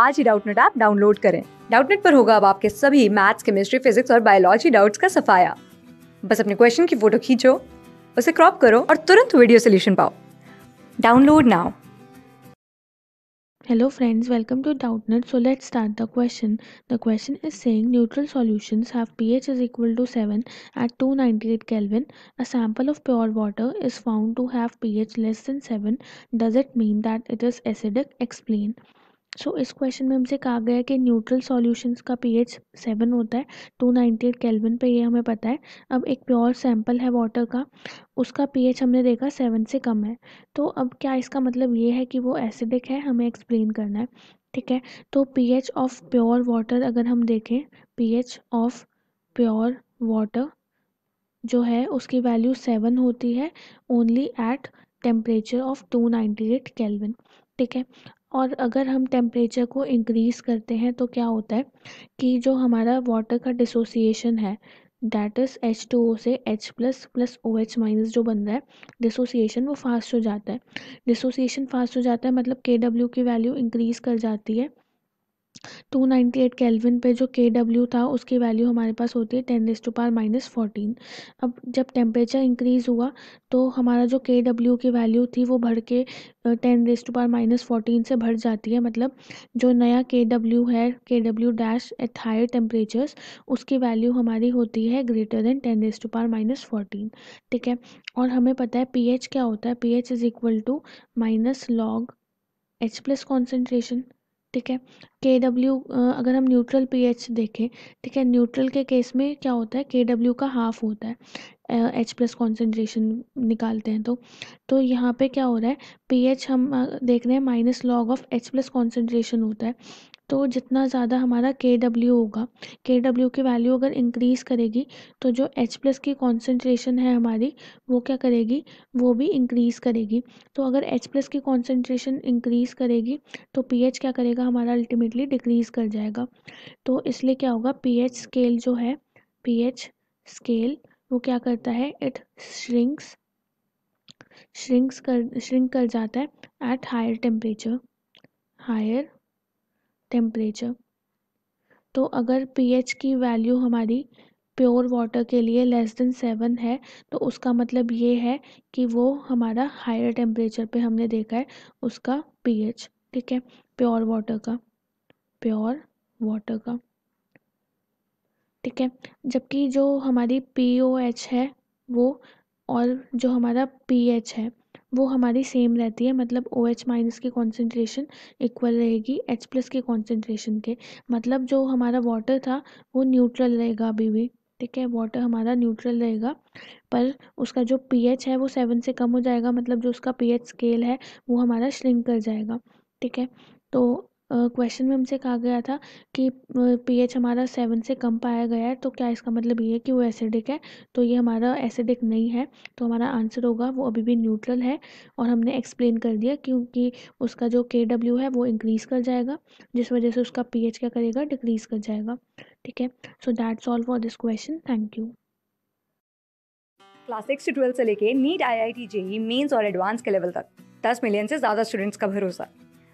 आज ही Doubtnut app download करें डाउटनेट पर होगा अब आपके सभी मैथ्स केमिस्ट्री फिजिक्स और बायोलॉजी डाउट्स का सफाया बस अपने क्वेश्चन की फोटो खींचो उसे क्रॉप करो और तुरंत वीडियो सोल्यूशन पाओ download now Hello friends, welcome to DoubtNet. So let's start the question. The question is saying neutral solutions have pH is equal to 7 at 298 Kelvin. A sample of pure water is found to have pH less than 7. Does it mean that it is acidic? Explain. So so, इस question में हमसे कहा गया है कि neutral solutions का pH seven होता है टू नाइन्टी एट केल्विन पर ये हमें पता है अब एक प्योर सैंपल है वाटर का उसका पीएच हमने देखा सेवन से कम है तो अब क्या इसका मतलब ये है कि वो एसिडिक है हमें एक्सप्लेन करना है ठीक है तो पीएच ऑफ प्योर वाटर अगर हम देखें पीएच ऑफ प्योर वाटर जो है उसकी वैल्यू सेवन होती है only at temperature of two ninety eight ठीक है और अगर हम टेम्परेचर को इंक्रीज़ करते हैं तो क्या होता है कि जो हमारा वाटर का डिसोसिएशन है that is H two O से H plus plus O H minus जो बन रहा है डिसोसिएशन वो फास्ट हो जाता है डिसोसिएशन फास्ट हो जाता है मतलब के डब्ल्यू की वैल्यू इंक्रीज़ कर जाती है टू नाइन्टी एट कैलविन पर जो के डब्ल्यू था उसकी वैल्यू हमारे पास होती है ten raise to power minus fourteen अब जब टेम्परेचर इंक्रीज़ हुआ तो हमारा जो के डब्ल्यू की वैल्यू थी वो बढ़ के ten raise to power minus fourteen से बढ़ जाती है मतलब जो नया के डब्ल्यू है K W dash at higher temperatures उसकी वैल्यू हमारी होती है greater than ten raise to power minus fourteen ठीक है और हमें पता है पी एच क्या होता है P H is equal to minus log H plus concentration ठीक है के डब्ल्यू अगर हम न्यूट्रल पीएच देखें ठीक है न्यूट्रल के केस में क्या होता है के डब्ल्यू का हाफ होता है एच प्लस कॉन्सेंट्रेशन निकालते हैं तो तो यहाँ पे क्या हो रहा है पीएच हम देख रहे हैं minus log of H plus concentration होता है तो जितना ज़्यादा हमारा के डब्ल्यू होगा के डब्ल्यू की वैल्यू अगर इंक्रीज़ करेगी तो जो एच प्लस की कॉन्सेंट्रेशन है हमारी वो क्या करेगी वो भी इंक्रीज़ करेगी तो अगर एच प्लस की कॉन्सेंट्रेशन इंक्रीज़ करेगी तो पी एच क्या करेगा हमारा अल्टीमेटली डिक्रीज़ कर जाएगा तो इसलिए क्या होगा पी एच स्केल जो है पी एच स्केल वो क्या करता है इट श्रिंक्स श्रिंक्स कर श्रिंक कर जाता है at higher temperature higher temperature तो अगर पीएच की वैल्यू हमारी प्योर वाटर के लिए लेस देन सेवन है तो उसका मतलब ये है कि वो हमारा हायर टेम्परेचर पे हमने देखा है उसका पीएच ठीक है प्योर वाटर का प्योर वाटर का ठीक है जबकि जो हमारी पी ओ एच है वो और जो हमारा पी एच है वो हमारी सेम रहती है मतलब ओ एच माइनस की कॉन्सेंट्रेशन इक्वल रहेगी एच प्लस की कॉन्सेंट्रेशन के मतलब जो हमारा वाटर था वो न्यूट्रल रहेगा अभी भी ठीक है वाटर हमारा न्यूट्रल रहेगा पर उसका जो पीएच है वो सेवन से कम हो जाएगा मतलब जो उसका पीएच स्केल है वो हमारा श्रिंक कर जाएगा ठीक है तो क्वेश्चन में हमसे कहा गया था कि पीएच हमारा सेवन से कम पाया गया है तो क्या इसका मतलब ये है कि वो एसिडिक है तो ये हमारा एसिडिक नहीं है तो हमारा आंसर होगा वो अभी भी न्यूट्रल है और हमने एक्सप्लेन कर दिया क्योंकि उसका जो के डब्ल्यू है वो इंक्रीज़ कर जाएगा जिस वजह से उसका पी क्या करेगा डिक्रीज़ कर जाएगा ठीक है so that solve for this question thank you class six से ट्वेल्थ से लेके NEET I I T JEE और एडवांस के लेवल तक दस मिलियन से ज़्यादा स्टूडेंट्स का भरोसा